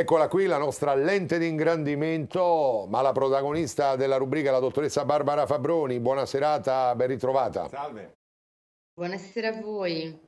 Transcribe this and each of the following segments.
Eccola qui la nostra lente di ingrandimento, ma la protagonista della rubrica, la dottoressa Barbara Fabroni. Buona serata, ben ritrovata. Salve. Buonasera a voi.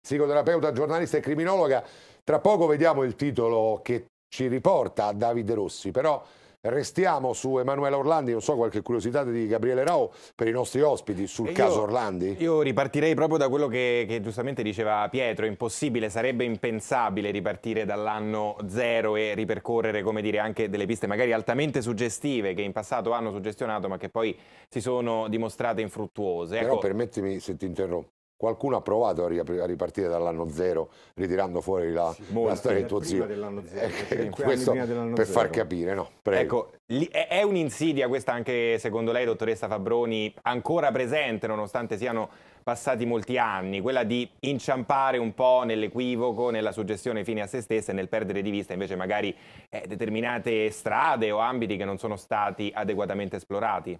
Psicoterapeuta, giornalista e criminologa. Tra poco vediamo il titolo che ci riporta Davide Rossi, però Restiamo su Emanuele Orlandi, non so, qualche curiosità di Gabriele Rao per i nostri ospiti sul io, caso Orlandi? Io ripartirei proprio da quello che, che giustamente diceva Pietro, impossibile, sarebbe impensabile ripartire dall'anno zero e ripercorrere, come dire, anche delle piste magari altamente suggestive che in passato hanno suggestionato ma che poi si sono dimostrate infruttuose. Però ecco, permettimi se ti interrompo, Qualcuno ha provato a ripartire dall'anno zero ritirando fuori la, sì, la storia di eh, tuo zio. Eh, questo per far capire, no? Prego. Ecco, è un'insidia questa anche secondo lei, dottoressa Fabroni, ancora presente nonostante siano passati molti anni, quella di inciampare un po' nell'equivoco, nella suggestione fine a se stessa e nel perdere di vista invece magari eh, determinate strade o ambiti che non sono stati adeguatamente esplorati?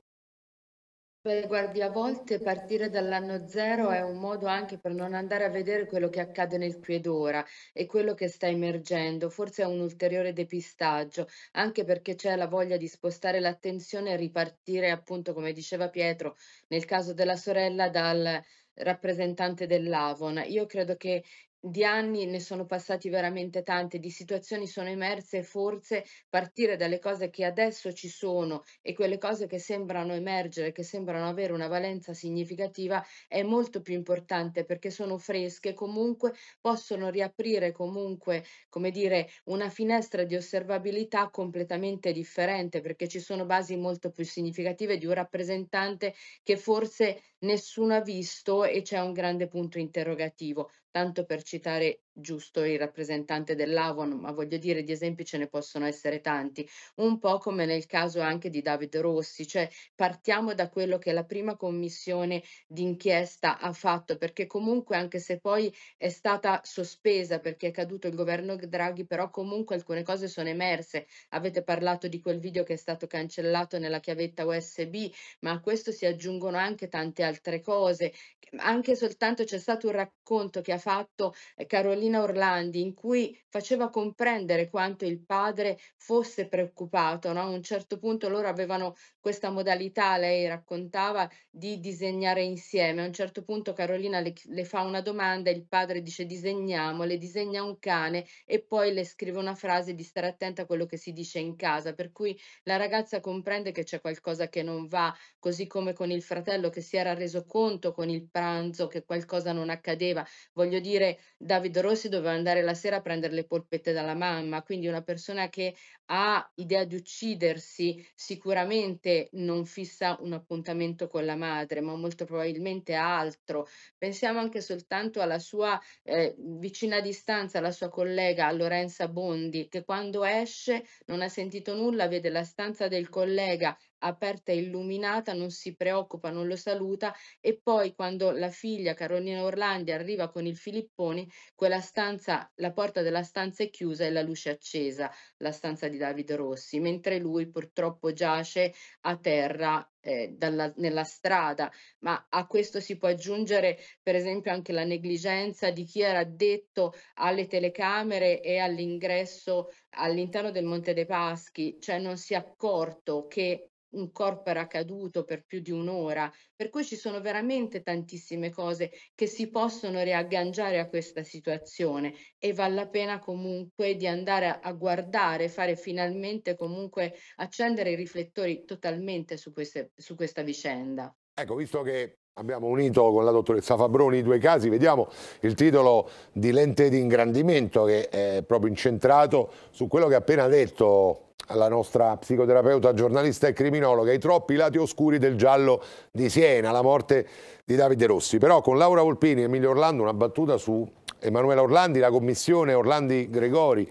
Beh, guardi, a volte partire dall'anno zero è un modo anche per non andare a vedere quello che accade nel qui ed ora e quello che sta emergendo. Forse è un ulteriore depistaggio, anche perché c'è la voglia di spostare l'attenzione e ripartire, appunto, come diceva Pietro, nel caso della sorella, dal rappresentante dell'Avon. Io credo che di anni ne sono passati veramente tante, di situazioni sono emerse e forse partire dalle cose che adesso ci sono e quelle cose che sembrano emergere, che sembrano avere una valenza significativa, è molto più importante perché sono fresche, comunque possono riaprire comunque, come dire, una finestra di osservabilità completamente differente perché ci sono basi molto più significative di un rappresentante che forse nessuno ha visto e c'è un grande punto interrogativo tanto per citare giusto il rappresentante dell'Avon, ma voglio dire di esempi ce ne possono essere tanti, un po' come nel caso anche di Davide Rossi, cioè partiamo da quello che la prima commissione d'inchiesta ha fatto, perché comunque anche se poi è stata sospesa perché è caduto il governo Draghi, però comunque alcune cose sono emerse, avete parlato di quel video che è stato cancellato nella chiavetta USB, ma a questo si aggiungono anche tante altre cose, anche soltanto c'è stato un racconto che ha fatto eh, Carolina Marina Orlandi in cui faceva comprendere quanto il padre fosse preoccupato. No? A un certo punto loro avevano questa modalità, lei raccontava, di disegnare insieme. A un certo punto Carolina le, le fa una domanda, il padre dice disegniamo, le disegna un cane e poi le scrive una frase di stare attenta a quello che si dice in casa. Per cui la ragazza comprende che c'è qualcosa che non va, così come con il fratello che si era reso conto con il pranzo che qualcosa non accadeva. Voglio dire, David Rossi si doveva andare la sera a prendere le polpette dalla mamma, quindi una persona che ha idea di uccidersi sicuramente non fissa un appuntamento con la madre, ma molto probabilmente altro. Pensiamo anche soltanto alla sua eh, vicina distanza, alla sua collega Lorenza Bondi, che quando esce non ha sentito nulla, vede la stanza del collega aperta e illuminata, non si preoccupa, non lo saluta e poi quando la figlia Carolina Orlandi arriva con il Filipponi, quella stanza, la porta della stanza è chiusa e la luce è accesa, la stanza di Davide Rossi, mentre lui purtroppo giace a terra eh, dalla, nella strada, ma a questo si può aggiungere per esempio anche la negligenza di chi era addetto alle telecamere e all'ingresso all'interno del Monte dei Paschi, cioè non si è accorto che un corpo era caduto per più di un'ora, per cui ci sono veramente tantissime cose che si possono riagganciare a questa situazione e vale la pena comunque di andare a, guardare, fare finalmente comunque accendere i riflettori totalmente su, queste, su questa vicenda. Ecco, visto che Abbiamo unito con la dottoressa Fabroni i due casi, vediamo il titolo di lente di ingrandimento che è proprio incentrato su quello che ha appena detto alla nostra psicoterapeuta, giornalista e criminologa, i troppi lati oscuri del giallo di Siena, la morte di Davide Rossi. Però con Laura Volpini e Emilio Orlando una battuta su Emanuela Orlandi, la commissione Orlandi Gregori,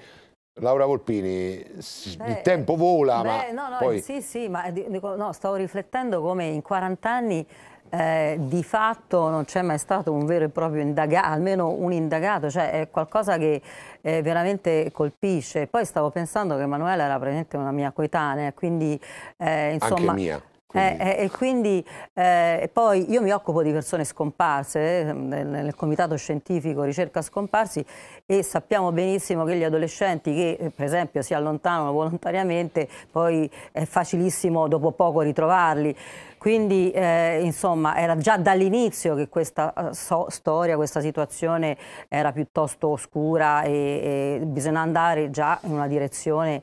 Laura Volpini, beh, il tempo vola, beh, ma no, no, poi... Sì, sì, ma dico, no, stavo riflettendo come in 40 anni eh, di fatto non c'è mai stato un vero e proprio indagato, almeno un indagato, cioè è qualcosa che eh, veramente colpisce. Poi stavo pensando che Emanuela era praticamente una mia coetanea, quindi eh, insomma... Anche mia. Quindi. Eh, eh, e quindi eh, poi io mi occupo di persone scomparse, eh, nel, nel, comitato scientifico ricerca scomparsi e sappiamo benissimo che gli adolescenti che eh, per esempio si allontanano volontariamente poi è facilissimo dopo poco ritrovarli. Quindi eh, insomma era già dall'inizio che questa so, storia, questa situazione era piuttosto oscura e, e bisogna andare già in una direzione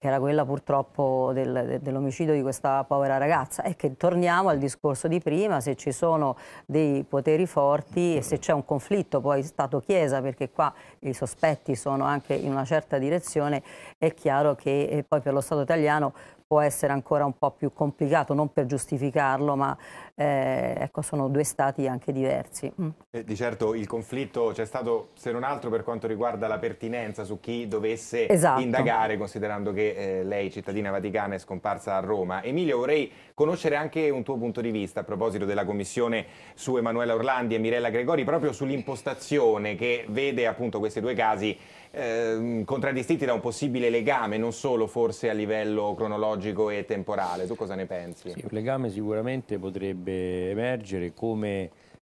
che era quella purtroppo del, dell'omicidio di questa povera ragazza e che torniamo al discorso di prima, se ci sono dei poteri forti e se c'è un conflitto poi Stato-Chiesa, perché qua i sospetti sono anche in una certa direzione, è chiaro che eh, poi per lo Stato italiano può essere ancora un po' più complicato, non per giustificarlo, ma eh, ecco, sono due stati anche diversi. Mm. Eh, di certo il conflitto c'è stato, se non altro, per quanto riguarda la pertinenza su chi dovesse esatto. indagare, considerando che eh, lei, cittadina vaticana, è scomparsa a Roma. Emilio, vorrei conoscere anche un tuo punto di vista a proposito della commissione su Emanuela Orlandi e Mirella Gregori, proprio sull'impostazione che vede appunto questi due casi ehm, contraddistinti da un possibile legame, non solo forse a livello cronologico, cronologico e temporale. Tu cosa ne pensi? Sì, un legame sicuramente potrebbe emergere come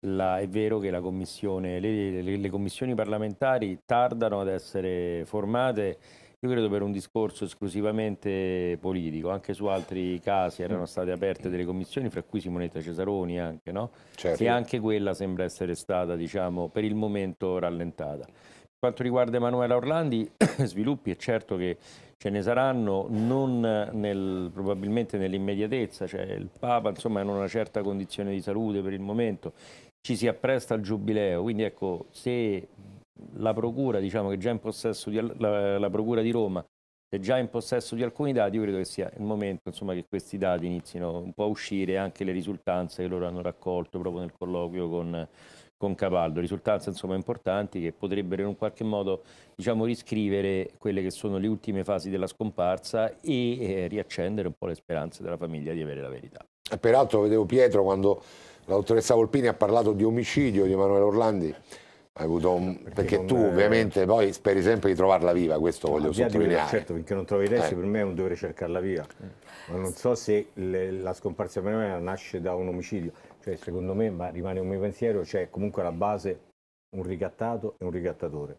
la, è vero che la commissione, le, le, le commissioni parlamentari tardano ad essere formate io credo per un discorso esclusivamente politico, anche su altri casi erano state aperte delle commissioni, fra cui Simonetta Cesaroni anche, no? Certo. E anche quella sembra essere stata, diciamo, per il momento rallentata quanto riguarda Emanuela Orlandi, sviluppi è certo che ce ne saranno, non nel, probabilmente nell'immediatezza, cioè il Papa insomma, è in una certa condizione di salute per il momento, ci si appresta al giubileo, quindi ecco, se la Procura, diciamo che già in possesso di, la, la Procura di Roma è già in possesso di alcuni dati, io credo che sia il momento insomma, che questi dati inizino un po' a uscire, anche le risultanze che loro hanno raccolto proprio nel colloquio con con Cavaldo, risultanze insomma importanti che potrebbero in un qualche modo diciamo, riscrivere quelle che sono le ultime fasi della scomparsa e eh, riaccendere un po' le speranze della famiglia di avere la verità. peraltro vedevo Pietro quando la dottoressa Volpini ha parlato di omicidio di Emanuele Orlandi, un... Perché, perché tu eh, ovviamente poi speri sempre di trovarla viva, questo no, voglio sottolineare. certo, finché non trovi lei, eh. per me è un dovere cercarla viva. Ma non so se le, la scomparsa fenomena nasce da un omicidio. Cioè, secondo me, ma rimane un mio pensiero, c'è cioè, comunque alla base un ricattato e un ricattatore.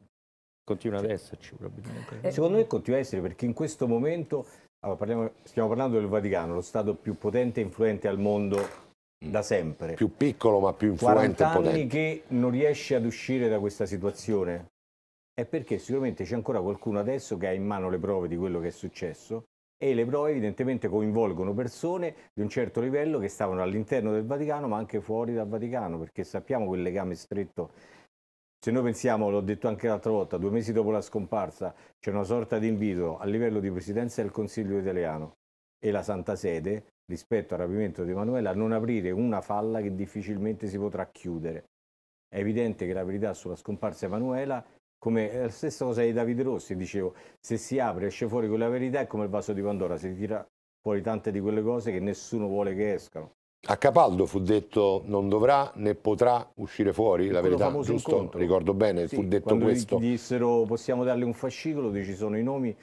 Continua ad esserci probabilmente. Eh. Secondo me continua ad essere perché in questo momento allora, parliamo, stiamo parlando del Vaticano, lo Stato più potente e influente al mondo da sempre. Più piccolo ma più influente 40 anni potente. che non riesce ad uscire da questa situazione. È perché sicuramente c'è ancora qualcuno adesso che ha in mano le prove di quello che è successo e le prove evidentemente coinvolgono persone di un certo livello che stavano all'interno del Vaticano ma anche fuori dal Vaticano perché sappiamo quel legame stretto se noi pensiamo, l'ho detto anche l'altra volta, due mesi dopo la scomparsa c'è una sorta di invito a livello di Presidenza del Consiglio italiano e la Santa Sede rispetto al rapimento di Emanuele a non aprire una falla che difficilmente si potrà chiudere. È evidente che la verità sulla scomparsa di Emanuela, come eh, la stessa cosa di Davide Rossi, dicevo, se si apre esce fuori quella verità è come il vaso di Pandora, si tira fuori tante di quelle cose che nessuno vuole che escano. A Capaldo fu detto non dovrà né potrà uscire fuori la verità, giusto? Incontro. Ricordo bene, sì, fu detto questo. Gli dissero possiamo darle un fascicolo, ci sono i nomi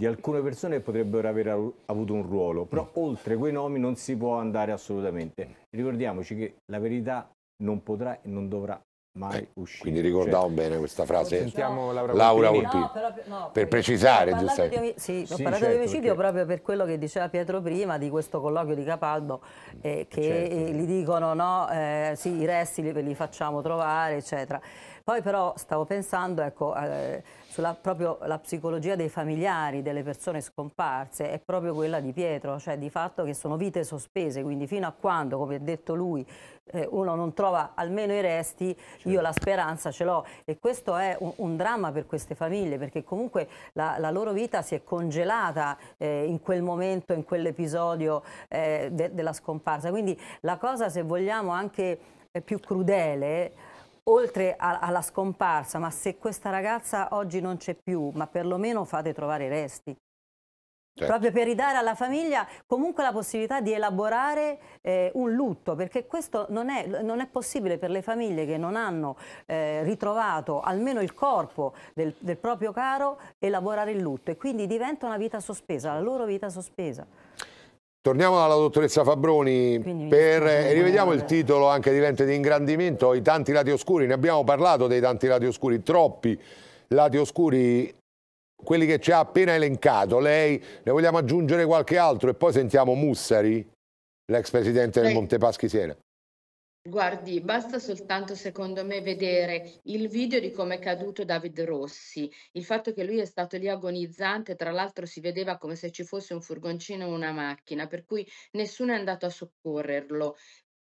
di alcune persone che potrebbero aver avuto un ruolo, però mm. oltre quei nomi non si può andare assolutamente. Ricordiamoci che la verità non potrà e non dovrà mai eh, uscire. Quindi ricordavo cioè, bene questa frase. Sentiamo Laura, Laura Volpini. No, però, no, per eh, precisare, giustamente. Di, sì, sì, ho parlato certo, di omicidio perché... proprio per quello che diceva Pietro prima di questo colloquio di Capaldo mm, eh, che certo. gli dicono no, eh, sì, i resti li, li facciamo trovare, eccetera. Poi però stavo pensando ecco, eh, sulla proprio la psicologia dei familiari delle persone scomparse, è proprio quella di Pietro, cioè di fatto che sono vite sospese, quindi fino a quando, come ha detto lui, eh, uno non trova almeno i resti, certo. io la speranza ce l'ho. E questo è un, un, dramma per queste famiglie, perché comunque la, la loro vita si è congelata eh, in quel momento, in quell'episodio eh, de, della scomparsa. Quindi la cosa, se vogliamo, anche eh, più crudele oltre a, alla scomparsa, ma se questa ragazza oggi non c'è più, ma perlomeno fate trovare i resti. Certo. Proprio per ridare alla famiglia comunque la possibilità di elaborare eh, un lutto, perché questo non è, non è, possibile per le famiglie che non hanno eh, ritrovato almeno il corpo del, del proprio caro elaborare il lutto e quindi diventa una vita sospesa, la loro vita sospesa. Torniamo alla dottoressa Fabroni per, e eh, rivediamo il titolo anche di lente di ingrandimento, i tanti lati oscuri, ne abbiamo parlato dei tanti lati oscuri, troppi lati oscuri, quelli che ci ha appena elencato, lei ne vogliamo aggiungere qualche altro e poi sentiamo Mussari, l'ex presidente del Montepaschi Siena. Guardi, basta soltanto secondo me vedere il video di come è caduto David Rossi, il fatto che lui è stato lì agonizzante, tra l'altro si vedeva come se ci fosse un furgoncino o una macchina, per cui nessuno è andato a soccorrerlo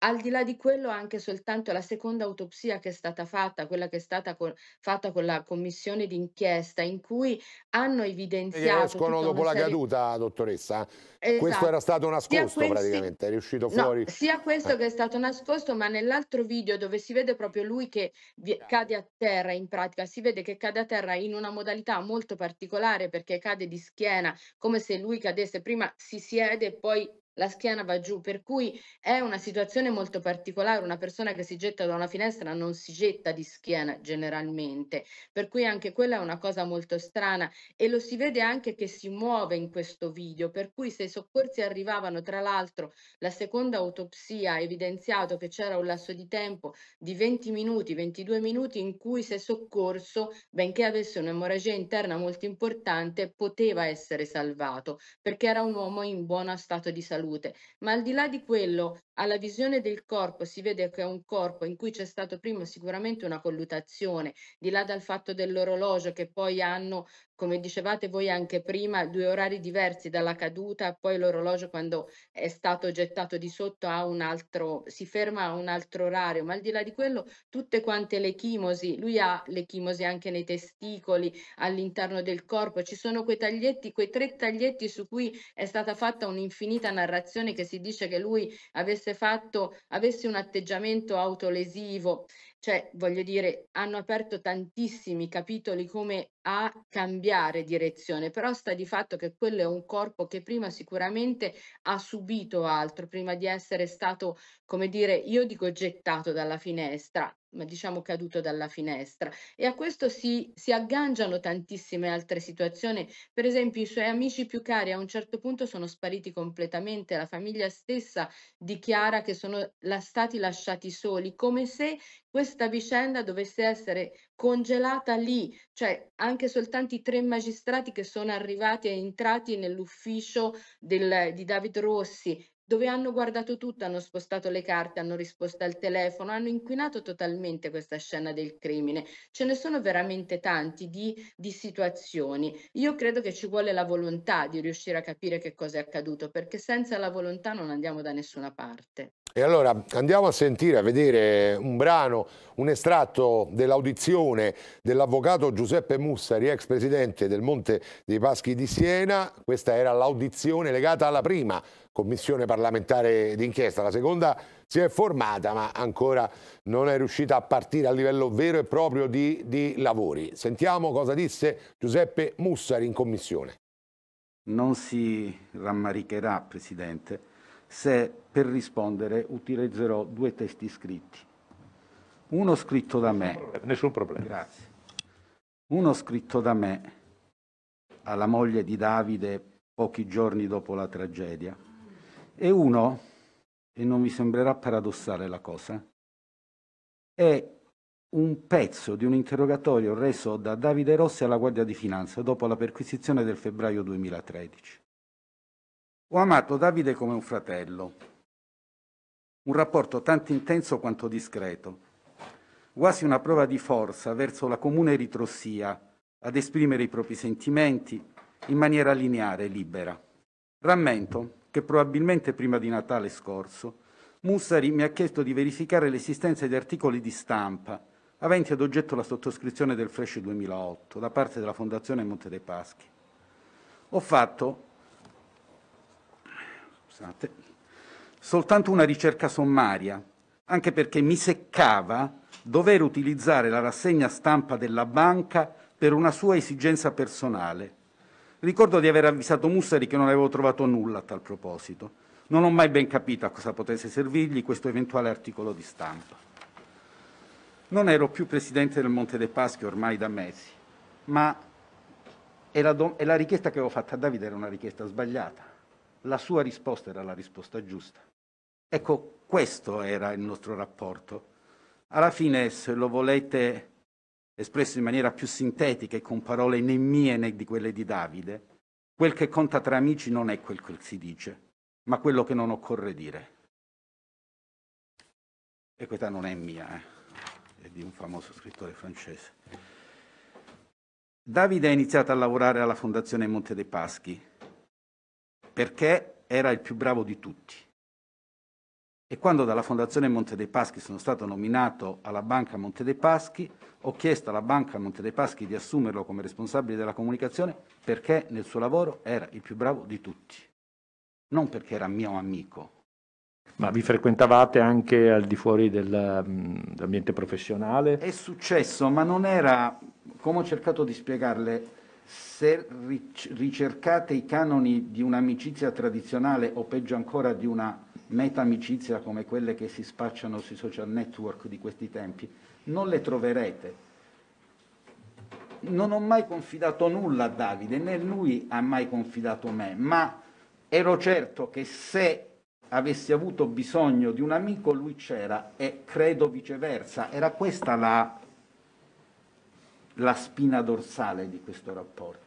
al di là di quello, anche soltanto la seconda autopsia che è stata fatta, quella che è stata co- fatta con la commissione d'inchiesta, in cui hanno evidenziato. escono dopo la caduta, dottoressa. Esatto. Questo era esatto. stato nascosto questi... praticamente, è riuscito fuori. No, sia questo eh. che è stato nascosto, ma nell'altro video dove si vede proprio lui che vi... cade a terra in pratica, si vede che cade a terra in una modalità molto particolare perché cade di schiena, come se lui cadesse prima si siede e poi la schiena va giù, per cui è una situazione molto particolare, una persona che si getta da una finestra non si getta di schiena generalmente, per cui anche quella è una cosa molto strana e lo si vede anche che si muove in questo video, per cui se i soccorsi arrivavano, tra l'altro la seconda autopsia ha evidenziato che c'era un lasso di tempo di 20 minuti, 22 minuti in cui se soccorso, benché avesse un'emorragia interna molto importante, poteva essere salvato, perché era un uomo in buono stato di salute salute, ma al di là di quello, alla visione del corpo si vede che è un corpo in cui c'è stato prima sicuramente una collutazione, di là dal fatto dell'orologio che poi hanno come dicevate voi anche prima, due orari diversi dalla caduta, poi l'orologio quando è stato gettato di sotto altro, si ferma a un altro orario, ma al di là di quello tutte quante le chimosi, lui ha le chimosi anche nei testicoli, all'interno del corpo, ci sono quei taglietti, quei tre taglietti su cui è stata fatta un'infinita narrazione che si dice che lui avesse fatto, avesse un atteggiamento autolesivo cioè voglio dire, hanno aperto tantissimi capitoli come a cambiare direzione, però sta di fatto che quello è un corpo che prima sicuramente ha subito altro, prima di essere stato, come dire, io dico gettato dalla finestra, diciamo caduto dalla finestra e a questo si, si agganciano tantissime altre situazioni per esempio i suoi amici più cari a un certo punto sono spariti completamente la famiglia stessa dichiara che sono la, stati lasciati soli come se questa vicenda dovesse essere congelata lì cioè anche soltanto i tre magistrati che sono arrivati e entrati nell'ufficio del, di David Rossi dove hanno guardato tutto, hanno spostato le carte, hanno risposto al telefono, hanno inquinato totalmente questa scena del crimine. Ce ne sono veramente tanti di, di situazioni. Io credo che ci vuole la volontà di riuscire a capire che cosa è accaduto, perché senza la volontà non andiamo da nessuna parte. E allora andiamo a sentire, a vedere un brano, un estratto dell'audizione dell'avvocato Giuseppe Mussari, ex presidente del Monte dei Paschi di Siena. Questa era l'audizione legata alla prima commissione parlamentare d'inchiesta. La seconda si è formata ma ancora non è riuscita a partire a livello vero e proprio di, di lavori. Sentiamo cosa disse Giuseppe Mussari in commissione. Non si rammaricherà, Presidente, se per rispondere utilizzerò due testi scritti. Uno scritto da me. nessun problema. Grazie. Uno scritto da me alla moglie di Davide pochi giorni dopo la tragedia e uno, e non vi sembrerà paradossale la cosa, è un pezzo di un interrogatorio reso da Davide Rossi alla Guardia di Finanza dopo la perquisizione del febbraio 2013. Ho amato Davide come un fratello, un rapporto tanto intenso quanto discreto, quasi una prova di forza verso la comune ritrossia ad esprimere i propri sentimenti in maniera lineare e libera. Rammento che probabilmente prima di Natale scorso, Mussari mi ha chiesto di verificare l'esistenza di articoli di stampa aventi ad oggetto la sottoscrizione del Fresh 2008 da parte della Fondazione Monte dei Paschi. Ho fatto scusate, soltanto una ricerca sommaria, anche perché mi seccava dover utilizzare la rassegna stampa della banca per una sua esigenza personale Ricordo di aver avvisato Mussari che non avevo trovato nulla a tal proposito. Non ho mai ben capito a cosa potesse servirgli questo eventuale articolo di stampa. Non ero più presidente del Monte dei Paschi ormai da mesi, ma e la, do- e la richiesta che avevo fatto a Davide era una richiesta sbagliata. La sua risposta era la risposta giusta. Ecco, questo era il nostro rapporto. Alla fine, se lo volete espresso in maniera più sintetica e con parole né mie né di quelle di Davide, quel che conta tra amici non è quel che si dice, ma quello che non occorre dire. E questa non è mia, eh? è di un famoso scrittore francese. Davide ha iniziato a lavorare alla Fondazione Monte dei Paschi perché era il più bravo di tutti e quando dalla Fondazione Monte dei Paschi sono stato nominato alla Banca Monte dei Paschi, ho chiesto alla Banca Monte dei Paschi di assumerlo come responsabile della comunicazione perché nel suo lavoro era il più bravo di tutti, non perché era mio amico. Ma vi frequentavate anche al di fuori mm, dell'ambiente professionale? È successo, ma non era, come ho cercato di spiegarle, se ricercate i canoni di un'amicizia tradizionale o peggio ancora di una meta-amicizia come quelle che si spacciano sui social network di questi tempi, non le troverete. Non ho mai confidato nulla a Davide, né lui ha mai confidato me, ma ero certo che se avessi avuto bisogno di un amico lui c'era e credo viceversa. Era questa la la spina dorsale di questo rapporto.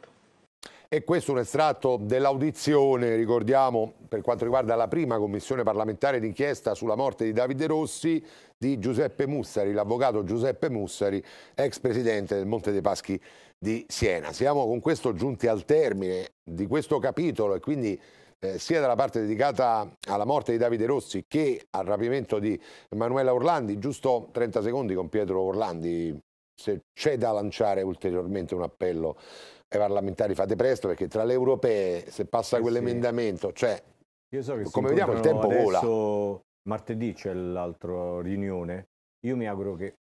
E questo è un estratto dell'audizione, ricordiamo, per quanto riguarda la prima commissione parlamentare d'inchiesta sulla morte di Davide Rossi, di Giuseppe Mussari, l'avvocato Giuseppe Mussari, ex presidente del Monte dei Paschi di Siena. Siamo con questo giunti al termine di questo capitolo e quindi eh, sia dalla parte dedicata alla morte di Davide Rossi che al rapimento di Emanuela Orlandi, giusto 30 secondi con Pietro Orlandi, se c'è da lanciare ulteriormente un appello ai parlamentari fate presto perché tra le europee se passa eh quell'emendamento sì. cioè so come vediamo il tempo vola martedì c'è l'altra riunione io mi auguro che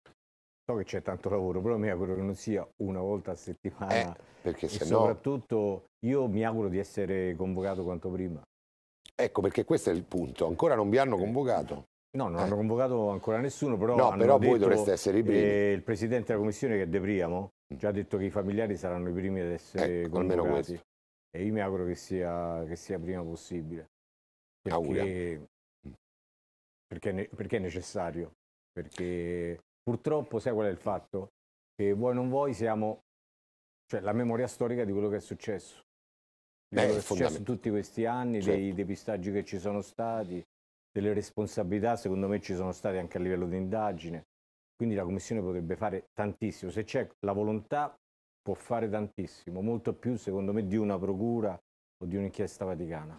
so che c'è tanto lavoro però mi auguro che non sia una volta a settimana eh, perché se no soprattutto io mi auguro di essere convocato quanto prima ecco perché questo è il punto ancora non vi hanno eh. convocato No, non eh. hanno convocato ancora nessuno, però, no, però detto, voi dovreste essere i primi. il presidente della commissione che è De Priamo già mm. ha detto che i familiari saranno i primi ad essere ecco, almeno questo. E io mi auguro che sia, che sia prima possibile. Perché, mm. perché, perché, è necessario. Perché purtroppo sai qual è il fatto? Che voi non voi siamo cioè, la memoria storica di quello che è successo. Di eh, quello che è successo in tutti questi anni, certo. dei depistaggi che ci sono stati, delle responsabilità secondo me ci sono state anche a livello di indagine, quindi la Commissione potrebbe fare tantissimo, se c'è la volontà può fare tantissimo, molto più secondo me di una procura o di un'inchiesta vaticana.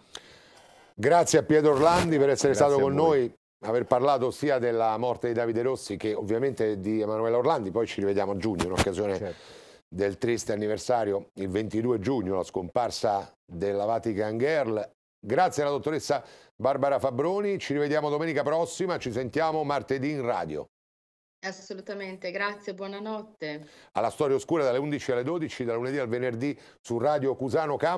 Grazie a Pietro Orlandi per essere Grazie stato con noi, aver parlato sia della morte di Davide Rossi che ovviamente di Emanuele Orlandi, poi ci rivediamo a giugno in occasione certo. del triste anniversario, il 22 giugno, la scomparsa della Vatican Girl Grazie alla dottoressa Barbara Fabroni, ci rivediamo domenica prossima, ci sentiamo martedì in radio. Assolutamente, grazie, buonanotte. Alla storia oscura dalle 11 alle 12, dal lunedì al venerdì su Radio Cusano Campo.